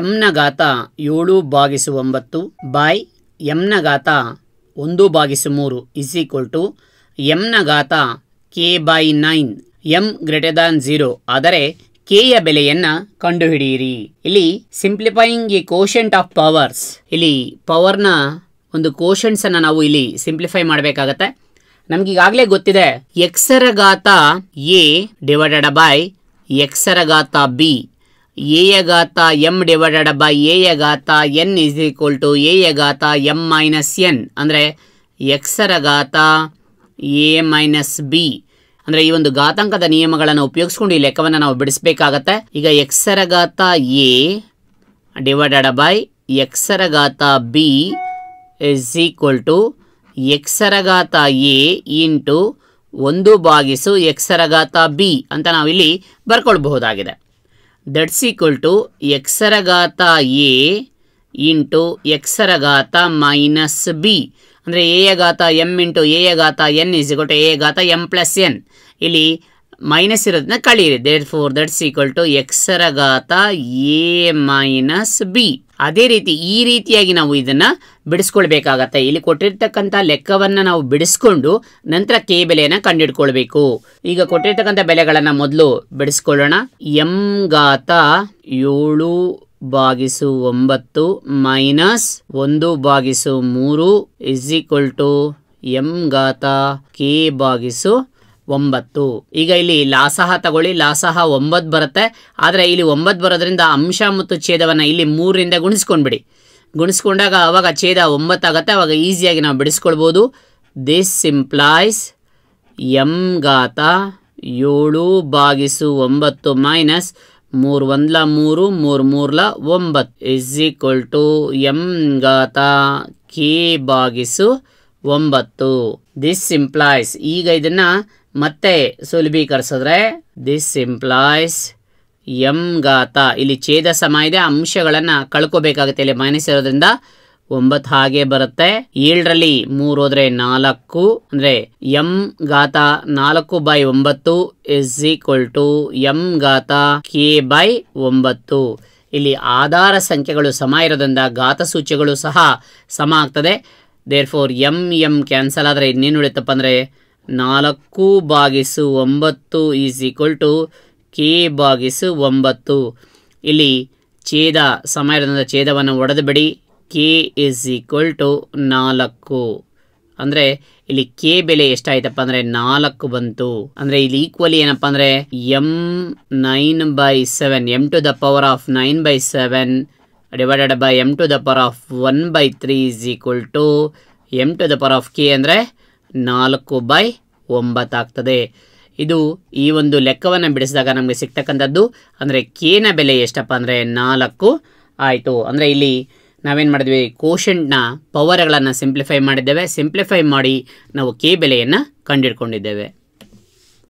ಎಂನ ಘಾತ ಏಳು ಬಾಗಿಸು ಒಂಬತ್ತು ಬಾಯ್ ಎಂನ ಘಾತ ಒಂದು ಬಾಗಿಸು ಮೂರು ಇಸ್ ಈಕ್ವಲ್ ಟು ಎಂನ ಘಾತ k by nine m greater than zero ಆದರೆ ಕೆಯ ಬೆಲೆಯನ್ನು ಕಂಡುಹಿಡಿಯಿರಿ ಇಲ್ಲಿ simplifying a quotient of powers ಇಲ್ಲಿ ಪವರ್ನ ಒಂದು ಕೋಶನ್ಸನ್ನು ನಾವು ಇಲ್ಲಿ ಸಿಂಪ್ಲಿಫೈ ಮಾಡಬೇಕಾಗತ್ತೆ ನಮಗೀಗಾಗಲೇ ಗೊತ್ತಿದೆ ಎಕ್ಸರ ಎ ಡಿವೈಡೆಡ್ ಬೈ ಎಕ್ಸರ ಬಿ ಎ ಯ ಎಮ್ ಡಿವೈಡೆಡ್ ಬೈ ಎ ಘಾತ n is equal to a m minus n ಅಂದರೆ ಎಕ್ಸರ ಘಾತ ಎ ಮೈನಸ್ ಬಿ ಅಂದರೆ ಈ ಒಂದು ಘಾತಾಂಕದ ನಿಯಮಗಳನ್ನು ಉಪಯೋಗಿಸ್ಕೊಂಡು ಈ ಲೆಕ್ಕವನ್ನು ನಾವು ಬಿಡಿಸಬೇಕಾಗತ್ತೆ ಈಗ ಎಕ್ಸರ ಘಾತ ಎ ಡಿವೈಡೆಡ್ ಬೈ ಎಕ್ಸರ ಘಾತ ಬಿ ಇಸ್ ಈಕ್ವಲ್ ಟು ಘಾತ ಎ ಇಂಟು ಒಂದು ಭಾಗಿಸು ಘಾತ ಬಿ ಅಂತ ನಾವಿಲ್ಲಿ ಬರ್ಕೊಳ್ಬಹುದಾಗಿದೆ ದಟ್ಸ್ ಈಕ್ವಲ್ ಟು ಎಕ್ಸರಘಾತ ಎ ಇಂಟು ಎಕ್ಸರಘಾತ ಮೈನಸ್ ಬಿ ಅಂದರೆ ಎ ಘಾತ ಎಮ್ ಇಂಟು ಎ ಘಾತ n is equal to a ಘಾತ ಎಮ್ ಪ್ಲಸ್ ಎನ್ ಇಲ್ಲಿ ಮೈನಸ್ ಇರೋದನ್ನ ಕಳೀರಿ therefore that's equal to ಎಕ್ಸರಘಾತ ಎ ಮೈನಸ್ ಬಿ ಅದೇ ರೀತಿ ಈ ರೀತಿಯಾಗಿ ನಾವು ಇದನ್ನು ಬಿಡಿಸ್ಕೊಳ್ಬೇಕಾಗತ್ತೆ ಇಲ್ಲಿ ಕೊಟ್ಟಿರ್ತಕ್ಕಂಥ ಲೆಕ್ಕವನ್ನು ನಾವು ಬಿಡಿಸ್ಕೊಂಡು ನಂತರ ಕೆ ಬೆಲೆಯನ್ನು ಕಂಡುಹಿಡ್ಕೊಳ್ಬೇಕು ಈಗ ಕೊಟ್ಟಿರ್ತಕ್ಕಂಥ ಬೆಲೆಗಳನ್ನು ಮೊದಲು ಬಿಡಿಸ್ಕೊಳ್ಳೋಣ ಎಂ ಗಾತ ಏಳು ಬಾಗಿಸು ಒಂಬತ್ತು ಮೈನಸ್ ಒಂದು ಬಾಗಿಸು ಮೂರು ಇಸ್ ಈಕ್ವಲ್ ಟು ಎಂ ಗಾತ ಕೆ ಬಾಗಿಸು ಒಂಬತ್ತು ಈಗ ಇಲ್ಲಿ ಲಾಸಹ ತಗೊಳ್ಳಿ ಲಾಸಹ ಒಂಬತ್ತು ಬರುತ್ತೆ ಆದರೆ ಇಲ್ಲಿ ಒಂಬತ್ತು ಬರೋದ್ರಿಂದ ಅಂಶ ಮತ್ತು ಛೇದವನ್ನು ಇಲ್ಲಿ ಮೂರರಿಂದ ಗುಣಿಸ್ಕೊಂಡ್ಬಿಡಿ ಗುಣಿಸ್ಕೊಂಡಾಗ ಅವಾಗ ಛೇದ ಒಂಬತ್ತು ಒಂಬತ್ತಾಗತ್ತೆ ಅವಾಗ ಈಸಿಯಾಗಿ ನಾವು ಬಿಡಿಸ್ಕೊಳ್ಬೋದು ದಿಸ್ ಇಂಪ್ಲಾಯ್ಸ್ ಎಂ ಗಾತ ಏಳು ಬಾಗಿಸು ಒಂಬತ್ತು ಮೈನಸ್ ಮೂರು ಒಂದ್ಲ ಮೂರು ಮೂರು ಮೂರ್ಲ ಒಂಬತ್ತು ಇಸ್ ಈಕ್ವಲ್ ಟು ಎಂ ಗಾತ ಕೆ ಬಾಗಿಸು ಒಂಬತ್ತು ದಿಸ್ ಇಂಪ್ಲಾಯ್ಸ್ ಈಗ ಇದನ್ನು ಮತ್ತೆ ಸುಲಭೀಕರಿಸಿದ್ರೆ ದಿಸ್ ಇಂಪ್ಲಾಯ್ಸ್ ಎಂ ಗಾತ ಇಲ್ಲಿ ಛೇದ ಸಮ ಇದೆ ಅಂಶಗಳನ್ನು ಕಳ್ಕೋಬೇಕಾಗುತ್ತೆ ಇಲ್ಲಿ ಮೈನಸ್ ಇರೋದ್ರಿಂದ ಒಂಬತ್ತು ಹಾಗೆ ಬರುತ್ತೆ ಏಳರಲ್ಲಿ ಮೂರು ಹೋದ್ರೆ ನಾಲ್ಕು ಅಂದರೆ ಎಂ ಗಾತ ನಾಲ್ಕು ಬೈ ಒಂಬತ್ತು ಇಸ್ ಈಕ್ವಲ್ ಟು ಎಂ ಗಾತ ಕೆ ಬೈ ಒಂಬತ್ತು ಇಲ್ಲಿ ಆಧಾರ ಸಂಖ್ಯೆಗಳು ಸಮ ಇರೋದ್ರಿಂದ ಗಾತ ಸೂಚಿಗಳು ಸಹ ಸಮ ಆಗ್ತದೆ therefore m m cancel ಆದರೆ ಇನ್ನೇನು ಉಳಿತಪ್ಪ ಅಂದರೆ ನಾಲ್ಕು ಬಾಗಿಸು ಒಂಬತ್ತು ಈಸ್ ಈಕ್ವಲ್ ಟು ಕೆ ಬಾಗಿಸು ಒಂಬತ್ತು ಇಲ್ಲಿ ಛೇದ ಸಮಯದ ಛೇದವನ್ನು ಒಡೆದುಬಿಡಿ ಕೆ ಇಸ್ ಈಕ್ವಲ್ ಟು ನಾಲ್ಕು ಅಂದರೆ ಇಲ್ಲಿ ಕೆ ಬೆಲೆ ಎಷ್ಟಾಯ್ತಪ್ಪ ಅಂದರೆ ನಾಲ್ಕು ಬಂತು ಅಂದರೆ ಇಲ್ಲಿ ಈಕ್ವಲಿ ಏನಪ್ಪ ಅಂದರೆ m nine by seven m to the power of nine by seven divided by m to the power of one by three is equal to m to the power of k ಅಂದರೆ ನಾಲ್ಕು by ಒಂಬತ್ತಾಗ್ತದೆ ಇದು ಈ ಒಂದು ಲೆಕ್ಕವನ್ನು ಬಿಡಿಸಿದಾಗ ನಮಗೆ ಸಿಗ್ತಕ್ಕಂಥದ್ದು ಅಂದರೆ ಕೇನ ಬೆಲೆ ಎಷ್ಟಪ್ಪ ಅಂದರೆ ನಾಲ್ಕು ಆಯಿತು ಅಂದರೆ ಇಲ್ಲಿ ನಾವೇನು ಮಾಡಿದ್ವಿ ಕೋಶಂಟ್ನ ಪವರ್ಗಳನ್ನು ಸಿಂಪ್ಲಿಫೈ ಮಾಡಿದ್ದೇವೆ ಸಿಂಪ್ಲಿಫೈ ಮಾಡಿ ನಾವು ಕೆ ಬೆಲೆಯನ್ನು ಕಂಡುಹಿಡ್ಕೊಂಡಿದ್ದೇವೆ